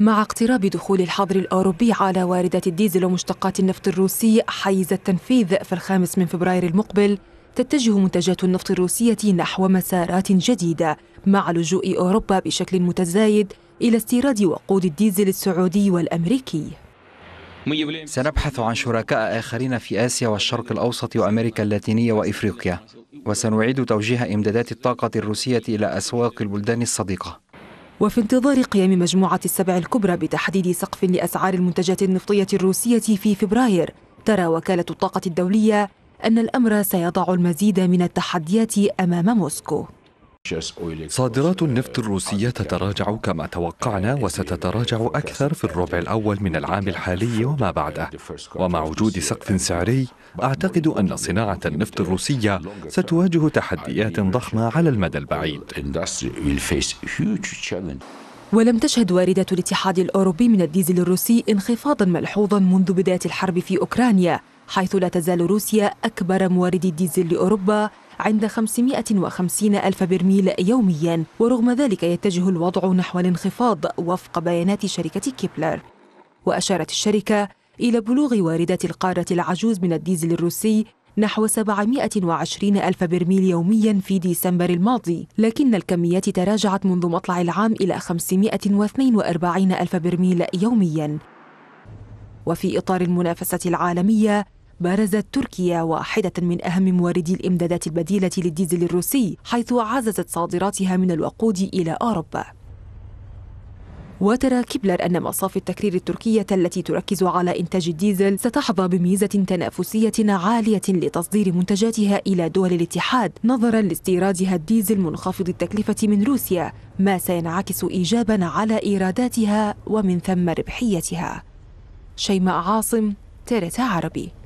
مع اقتراب دخول الحظر الأوروبي على واردات الديزل ومشتقات النفط الروسي حيز التنفيذ في الخامس من فبراير المقبل تتجه منتجات النفط الروسية نحو مسارات جديدة مع لجوء أوروبا بشكل متزايد إلى استيراد وقود الديزل السعودي والأمريكي سنبحث عن شركاء آخرين في آسيا والشرق الأوسط وأمريكا اللاتينية وإفريقيا وسنعيد توجيه إمدادات الطاقة الروسية إلى أسواق البلدان الصديقة وفي انتظار قيام مجموعة السبع الكبرى بتحديد سقف لأسعار المنتجات النفطية الروسية في فبراير ترى وكالة الطاقة الدولية أن الأمر سيضع المزيد من التحديات أمام موسكو صادرات النفط الروسية تتراجع كما توقعنا وستتراجع أكثر في الربع الأول من العام الحالي وما بعده ومع وجود سقف سعري أعتقد أن صناعة النفط الروسية ستواجه تحديات ضخمة على المدى البعيد ولم تشهد واردة الاتحاد الأوروبي من الديزل الروسي انخفاضا ملحوظا منذ بداية الحرب في أوكرانيا حيث لا تزال روسيا أكبر مواردي الديزل لأوروبا عند 550 ألف برميل يوميا ورغم ذلك يتجه الوضع نحو الانخفاض وفق بيانات شركة كيبلر وأشارت الشركة إلى بلوغ واردات القارة العجوز من الديزل الروسي نحو 720 ألف برميل يوميا في ديسمبر الماضي لكن الكميات تراجعت منذ مطلع العام إلى 542 ألف برميل يوميا وفي إطار المنافسة العالمية بارزت تركيا واحدة من أهم موردي الإمدادات البديلة للديزل الروسي حيث عززت صادراتها من الوقود إلى أوروبا وترى كيبلر أن مصافي التكرير التركية التي تركز على إنتاج الديزل ستحظى بميزة تنافسية عالية لتصدير منتجاتها إلى دول الاتحاد نظرا لاستيرادها الديزل منخفض التكلفة من روسيا ما سينعكس إيجابا على إيراداتها ومن ثم ربحيتها شيماء عاصم تيرتا عربي